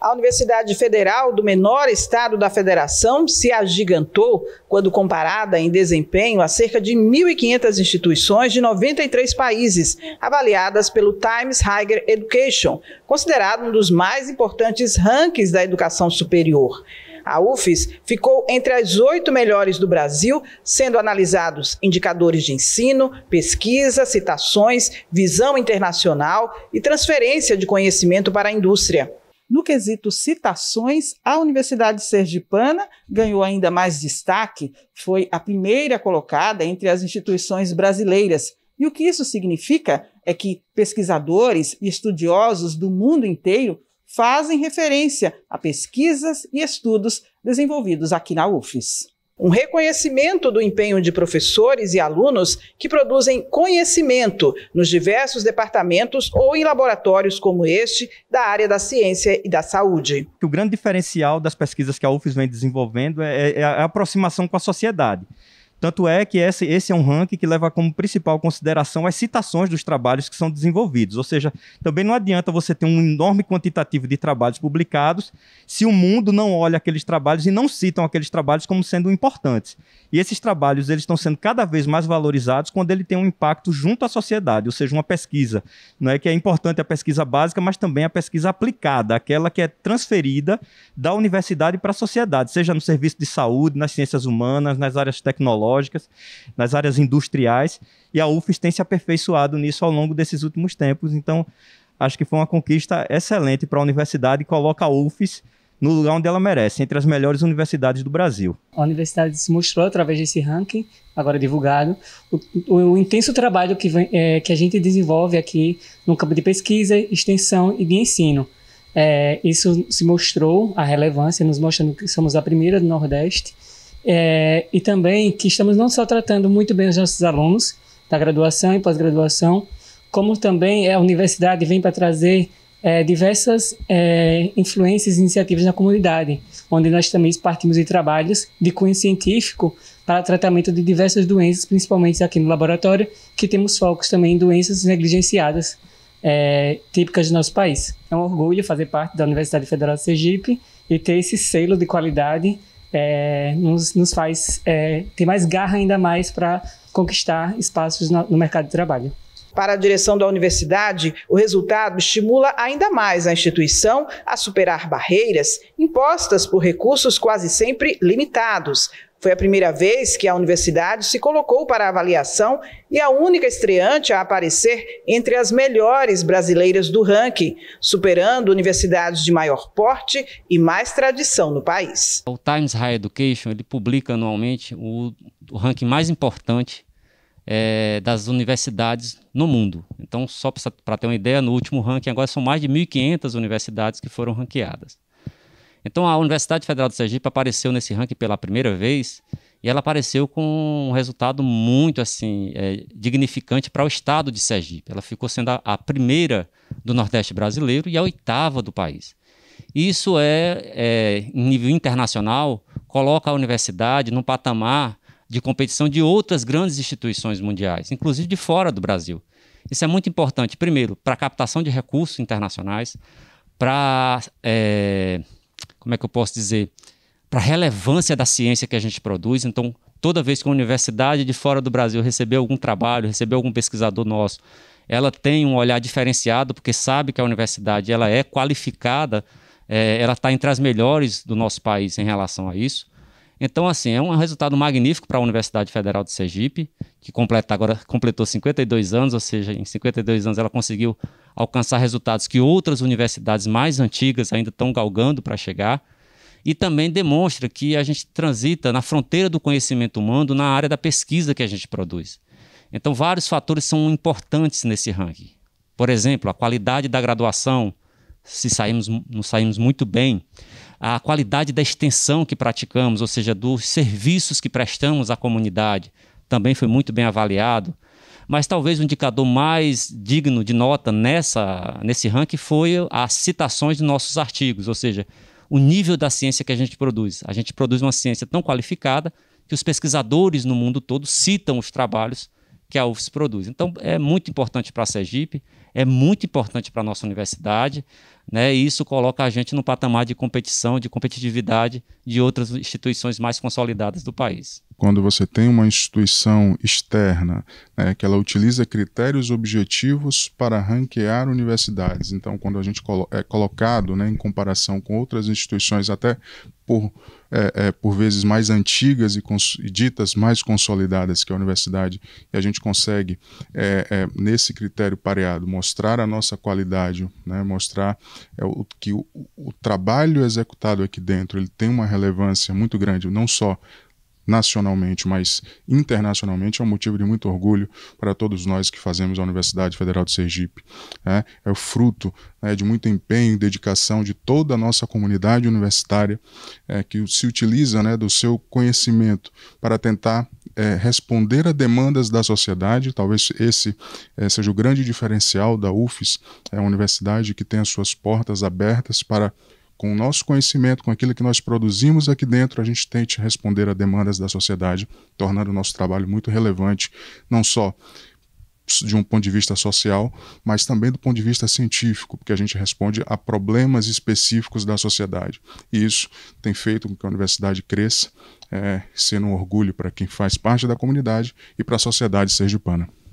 A Universidade Federal do menor estado da federação se agigantou quando comparada em desempenho a cerca de 1.500 instituições de 93 países, avaliadas pelo Times Higher Education, considerado um dos mais importantes rankings da educação superior. A UFES ficou entre as oito melhores do Brasil, sendo analisados indicadores de ensino, pesquisa, citações, visão internacional e transferência de conhecimento para a indústria. No quesito citações, a Universidade Sergipana ganhou ainda mais destaque, foi a primeira colocada entre as instituições brasileiras. E o que isso significa é que pesquisadores e estudiosos do mundo inteiro fazem referência a pesquisas e estudos desenvolvidos aqui na UFES um reconhecimento do empenho de professores e alunos que produzem conhecimento nos diversos departamentos ou em laboratórios como este da área da ciência e da saúde. O grande diferencial das pesquisas que a UFES vem desenvolvendo é, é, é a aproximação com a sociedade. Tanto é que esse, esse é um ranking que leva como principal consideração as citações dos trabalhos que são desenvolvidos. Ou seja, também não adianta você ter um enorme quantitativo de trabalhos publicados se o mundo não olha aqueles trabalhos e não citam aqueles trabalhos como sendo importantes. E esses trabalhos eles estão sendo cada vez mais valorizados quando ele tem um impacto junto à sociedade, ou seja, uma pesquisa. Não é que é importante a pesquisa básica, mas também a pesquisa aplicada, aquela que é transferida da universidade para a sociedade, seja no serviço de saúde, nas ciências humanas, nas áreas tecnológicas tecnológicas, nas áreas industriais, e a UFES tem se aperfeiçoado nisso ao longo desses últimos tempos. Então, acho que foi uma conquista excelente para a universidade e coloca a UFES no lugar onde ela merece, entre as melhores universidades do Brasil. A universidade se mostrou, através desse ranking, agora divulgado, o, o intenso trabalho que, vem, é, que a gente desenvolve aqui no campo de pesquisa, extensão e de ensino. É, isso se mostrou, a relevância, nos mostrando que somos a primeira do Nordeste é, e também que estamos não só tratando muito bem os nossos alunos da graduação e pós-graduação, como também a universidade vem para trazer é, diversas é, influências e iniciativas na comunidade, onde nós também partimos de trabalhos de cunho científico para tratamento de diversas doenças, principalmente aqui no laboratório, que temos focos também em doenças negligenciadas, é, típicas do nosso país. É um orgulho fazer parte da Universidade Federal de Sergipe e ter esse selo de qualidade é, nos, nos, faz é, ter mais garra ainda mais para conquistar espaços no, no mercado de trabalho. Para a direção da universidade, o resultado estimula ainda mais a instituição a superar barreiras impostas por recursos quase sempre limitados, foi a primeira vez que a universidade se colocou para avaliação e a única estreante a aparecer entre as melhores brasileiras do ranking, superando universidades de maior porte e mais tradição no país. O Times Higher Education ele publica anualmente o, o ranking mais importante é, das universidades no mundo. Então, só para ter uma ideia, no último ranking agora são mais de 1.500 universidades que foram ranqueadas. Então a Universidade Federal de Sergipe apareceu nesse ranking pela primeira vez e ela apareceu com um resultado muito assim é, dignificante para o estado de Sergipe. Ela ficou sendo a, a, primeira do Nordeste brasileiro e a oitava do país. Isso é, é em nível internacional coloca a universidade num patamar de competição de outras grandes instituições mundiais, inclusive de fora do Brasil. Isso é muito importante, primeiro, para a captação de recursos internacionais, para é, como é que eu posso dizer, para a relevância da ciência que a gente produz. Então, toda vez que uma universidade de fora do Brasil recebeu algum trabalho, recebeu algum pesquisador nosso, ela tem um olhar diferenciado, porque sabe que a universidade ela é qualificada, é, ela está entre as melhores do nosso país em relação a isso. Então, assim, é um resultado magnífico para a Universidade Federal de Sergipe, que completa agora completou 52 anos, ou seja, em 52 anos ela conseguiu alcançar resultados que outras universidades mais antigas ainda estão galgando para chegar. E também demonstra que a gente transita na fronteira do conhecimento humano na área da pesquisa que a gente produz. Então, vários fatores são importantes nesse ranking. Por exemplo, a qualidade da graduação, se saímos, nos saímos muito bem a qualidade da extensão que praticamos, ou seja, dos serviços que prestamos à comunidade, também foi muito bem avaliado. Mas talvez o indicador mais digno de nota nessa, nesse ranking foi as citações de nossos artigos, ou seja, o nível da ciência que a gente produz. A gente produz uma ciência tão qualificada que os pesquisadores no mundo todo citam os trabalhos que a UFS produz. Então, é muito importante para a Sergipe, é muito importante para a nossa universidade, né? e isso coloca a gente no patamar de competição, de competitividade de outras instituições mais consolidadas do país. Quando você tem uma instituição externa né, que ela utiliza critérios objetivos para ranquear universidades, então, quando a gente colo é colocado né, em comparação com outras instituições, até por, é, é, por vezes mais antigas e, e, ditas mais consolidadas que a universidade, e a gente consegue, é, é nesse critério pareado, mostrar a nossa qualidade, né, mostrar é, o, que o, o, trabalho executado aqui dentro ele tem uma relevância muito grande, não só nacionalmente, mas internacionalmente, é um motivo de muito orgulho para todos nós que fazemos a Universidade Federal de Sergipe. É, é o fruto né, de muito empenho e dedicação de toda a nossa comunidade universitária é, que se utiliza né, do seu conhecimento para tentar é, responder a demandas da sociedade. Talvez esse é, seja o grande diferencial da UFES, é uma universidade que tem as suas portas abertas para com o nosso conhecimento, com aquilo que nós produzimos aqui dentro, a gente tente responder a demandas da sociedade, tornando o nosso trabalho muito relevante, não só de um ponto de vista social, mas também do ponto de vista científico, porque a gente responde a problemas específicos da sociedade. E isso tem feito com que a universidade cresça, é, sendo um orgulho para quem faz parte da comunidade e para a sociedade sergipana.